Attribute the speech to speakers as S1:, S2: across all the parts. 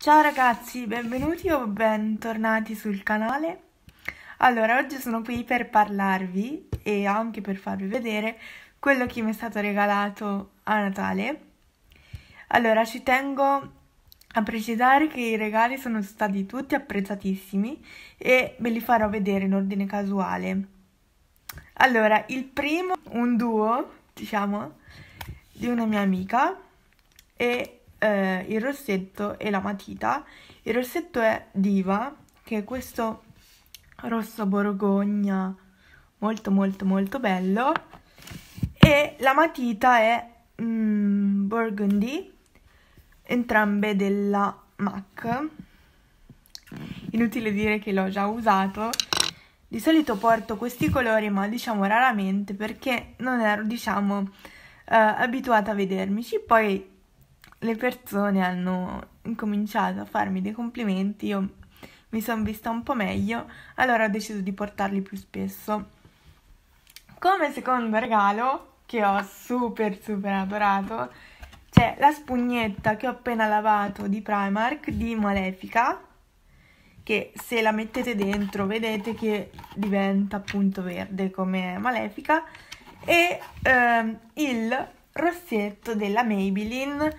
S1: Ciao ragazzi, benvenuti o bentornati sul canale. Allora, oggi sono qui per parlarvi e anche per farvi vedere quello che mi è stato regalato a Natale. Allora, ci tengo a precisare che i regali sono stati tutti apprezzatissimi e ve li farò vedere in ordine casuale. Allora, il primo, un duo, diciamo, di una mia amica e eh, il rossetto e la matita. Il rossetto è Diva, che è questo rosso borgogna molto molto molto bello. E la matita è mm, Burgundy, entrambe della MAC. Inutile dire che l'ho già usato. Di solito porto questi colori, ma diciamo raramente perché non ero, diciamo, eh, abituata a vedermici. Poi le persone hanno incominciato a farmi dei complimenti, io mi sono vista un po' meglio, allora ho deciso di portarli più spesso. Come secondo regalo, che ho super super adorato, c'è la spugnetta che ho appena lavato di Primark di Malefica, che se la mettete dentro vedete che diventa appunto verde come Malefica, e ehm, il rossetto della Maybelline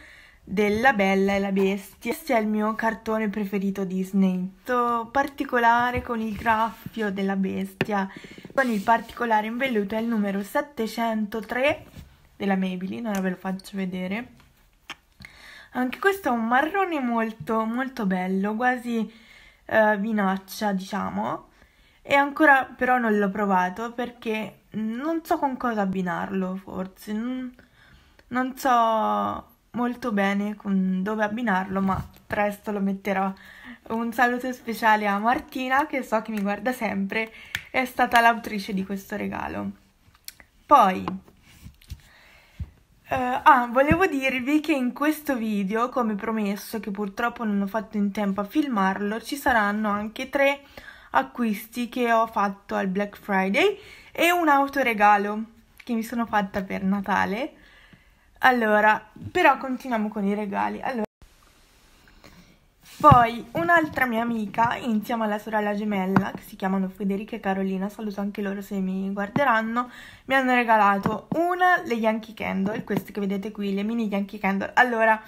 S1: della Bella e la Bestia. Questo è il mio cartone preferito Disney. Tutto particolare con il graffio della bestia, con il particolare in velluto è il numero 703 della Maybelline, ora ve lo faccio vedere. Anche questo è un marrone molto molto bello, quasi eh, vinaccia diciamo. E ancora però non l'ho provato perché non so con cosa abbinarlo forse, non, non so molto bene con dove abbinarlo, ma presto lo metterò. Un saluto speciale a Martina, che so che mi guarda sempre, è stata l'autrice di questo regalo. Poi, eh, ah, volevo dirvi che in questo video, come promesso, che purtroppo non ho fatto in tempo a filmarlo, ci saranno anche tre acquisti che ho fatto al Black Friday e un autoregalo che mi sono fatta per Natale allora, però continuiamo con i regali. Allora. Poi un'altra mia amica, insieme alla sorella gemella, che si chiamano Federica e Carolina, saluto anche loro se mi guarderanno, mi hanno regalato una, le Yankee Candle, queste che vedete qui, le mini Yankee Candle. Allora,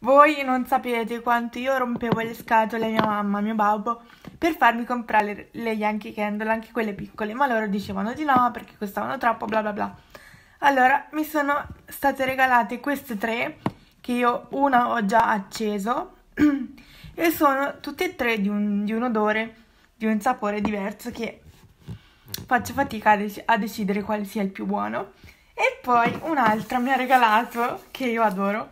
S1: voi non sapete quanto io rompevo le scatole a mia mamma, mio babbo, per farmi comprare le Yankee Candle, anche quelle piccole, ma loro dicevano di no perché costavano troppo, bla bla bla. Allora, mi sono state regalate queste tre, che io una ho già acceso, e sono tutte e tre di un, di un, odore, di un sapore diverso che faccio fatica a, dec a decidere quale sia il più buono. E poi un'altra mi ha regalato, che io adoro,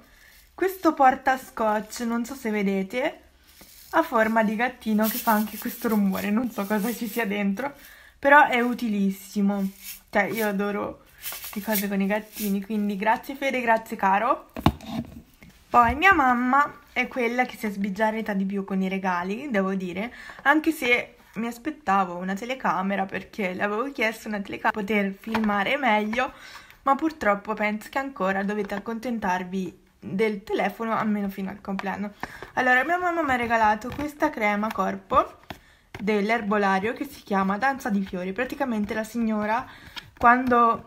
S1: questo porta scotch, non so se vedete, a forma di gattino che fa anche questo rumore, non so cosa ci sia dentro, però è utilissimo. Cioè, io adoro di cose con i gattini, quindi grazie Fede, grazie caro. Poi mia mamma è quella che si è sbigiarrita di più con i regali, devo dire, anche se mi aspettavo una telecamera perché le avevo chiesto una telecamera per poter filmare meglio, ma purtroppo penso che ancora dovete accontentarvi del telefono almeno fino al compleanno. Allora, mia mamma mi ha regalato questa crema corpo dell'erbolario che si chiama Danza di Fiori. Praticamente la signora quando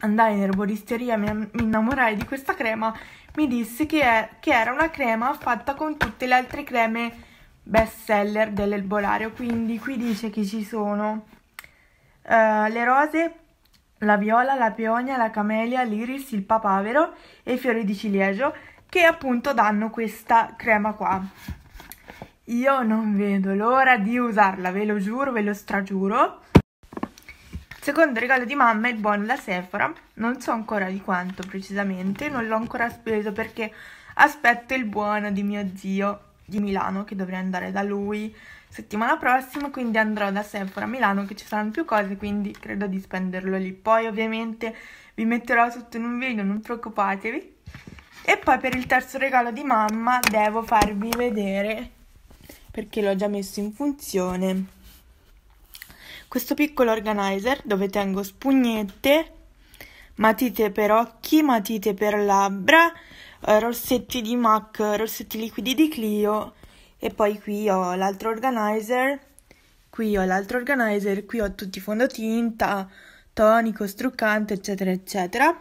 S1: andai in erboristeria, e mi, innamorai di questa crema, mi disse che, è, che era una crema fatta con tutte le altre creme best seller dell'erbolario, quindi qui dice che ci sono uh, le rose, la viola, la peonia, la camelia, l'iris, il papavero e i fiori di ciliegio che appunto danno questa crema qua. Io non vedo l'ora di usarla, ve lo giuro, ve lo stragiuro. Secondo regalo di mamma è il buono da Sephora, non so ancora di quanto precisamente, non l'ho ancora speso perché aspetto il buono di mio zio di Milano che dovrei andare da lui settimana prossima, quindi andrò da Sephora a Milano che ci saranno più cose, quindi credo di spenderlo lì. Poi ovviamente vi metterò tutto in un video, non preoccupatevi. E poi per il terzo regalo di mamma devo farvi vedere perché l'ho già messo in funzione questo piccolo organizer dove tengo spugnette, matite per occhi, matite per labbra, eh, rossetti di MAC, rossetti liquidi di Clio e poi qui ho l'altro organizer, qui ho l'altro organizer, qui ho tutti i fondotinta, tonico, struccante, eccetera, eccetera.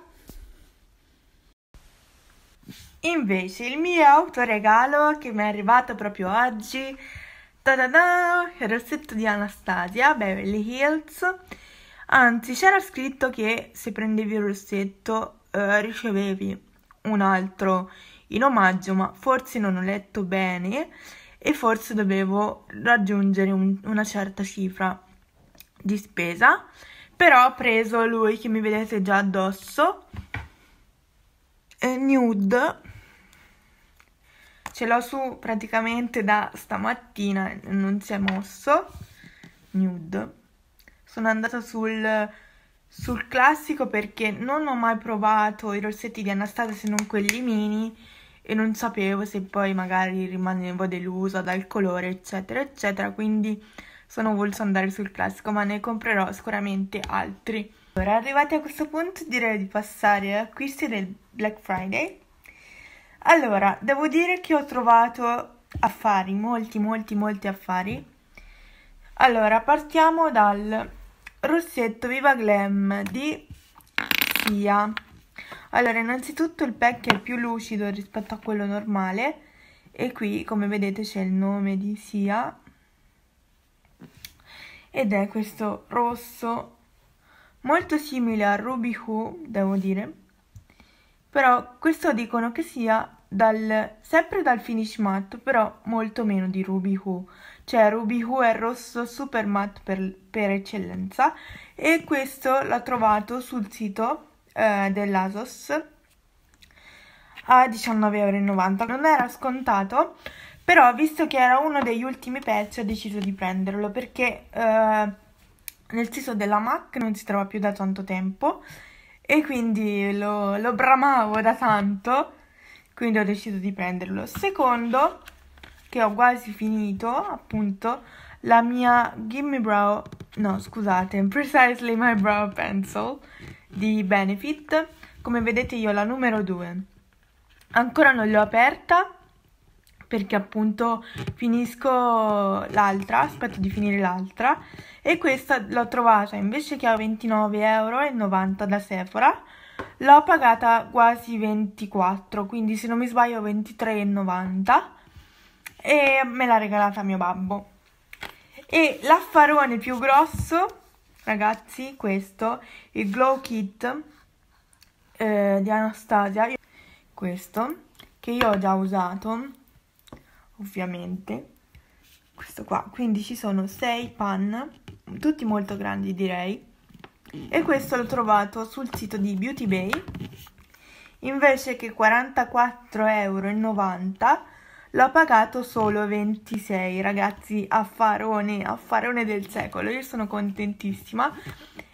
S1: Invece il mio autoregalo che mi è arrivato proprio oggi Ta-da-da! Era il set di Anastasia, Beverly Hills. Anzi, c'era scritto che se prendevi il rossetto eh, ricevevi un altro in omaggio, ma forse non ho letto bene e forse dovevo raggiungere un, una certa cifra di spesa. Però ho preso lui che mi vedete già addosso, eh, nude, ce l'ho su praticamente da stamattina, non si è mosso, nude. Sono andata sul, sul classico perché non ho mai provato i rossetti di Anastasia se non quelli mini e non sapevo se poi magari rimanevo delusa dal colore eccetera eccetera quindi sono voluto andare sul classico ma ne comprerò sicuramente altri. Ora arrivati a questo punto direi di passare agli acquisti del Black Friday allora, devo dire che ho trovato affari, molti, molti, molti affari. Allora, partiamo dal rossetto Viva Glam di Sia. Allora, innanzitutto il pack è più lucido rispetto a quello normale e qui, come vedete, c'è il nome di Sia ed è questo rosso molto simile a Ruby Who, devo dire. Però questo dicono che sia dal, sempre dal finish matte, però molto meno di Ruby Who. Cioè Ruby Who è rosso super matte per, per eccellenza e questo l'ho trovato sul sito eh, dell'Asos a 19,90€. Non era scontato, però visto che era uno degli ultimi pezzi ho deciso di prenderlo perché eh, nel sito della MAC non si trova più da tanto tempo e quindi lo, lo bramavo da tanto quindi ho deciso di prenderlo. Secondo, che ho quasi finito, appunto, la mia Gimme Brow, no scusate, Precisely My Brow Pencil di Benefit. Come vedete io ho la numero 2. Ancora non l'ho aperta perché appunto finisco l'altra, aspetto di finire l'altra e questa l'ho trovata invece che a 29,90€ da Sephora l'ho pagata quasi 24, quindi se non mi sbaglio 23,90 e me l'ha regalata mio babbo. E l'affarone più grosso, ragazzi, questo, il Glow Kit eh, di Anastasia, questo, che io ho già usato, ovviamente, questo qua. Quindi ci sono 6 pan, tutti molto grandi direi, e questo l'ho trovato sul sito di Beauty Bay invece che 44,90 euro l'ho pagato solo 26 ragazzi affarone affarone del secolo io sono contentissima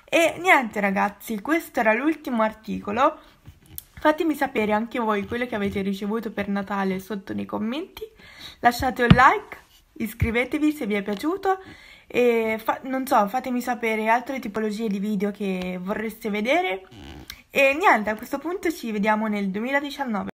S1: e niente ragazzi questo era l'ultimo articolo Fatemi sapere anche voi quello che avete ricevuto per Natale sotto nei commenti. Lasciate un like, iscrivetevi se vi è piaciuto e fa- non so, fatemi sapere altre tipologie di video che vorreste vedere. E niente, a questo punto ci vediamo nel 2019.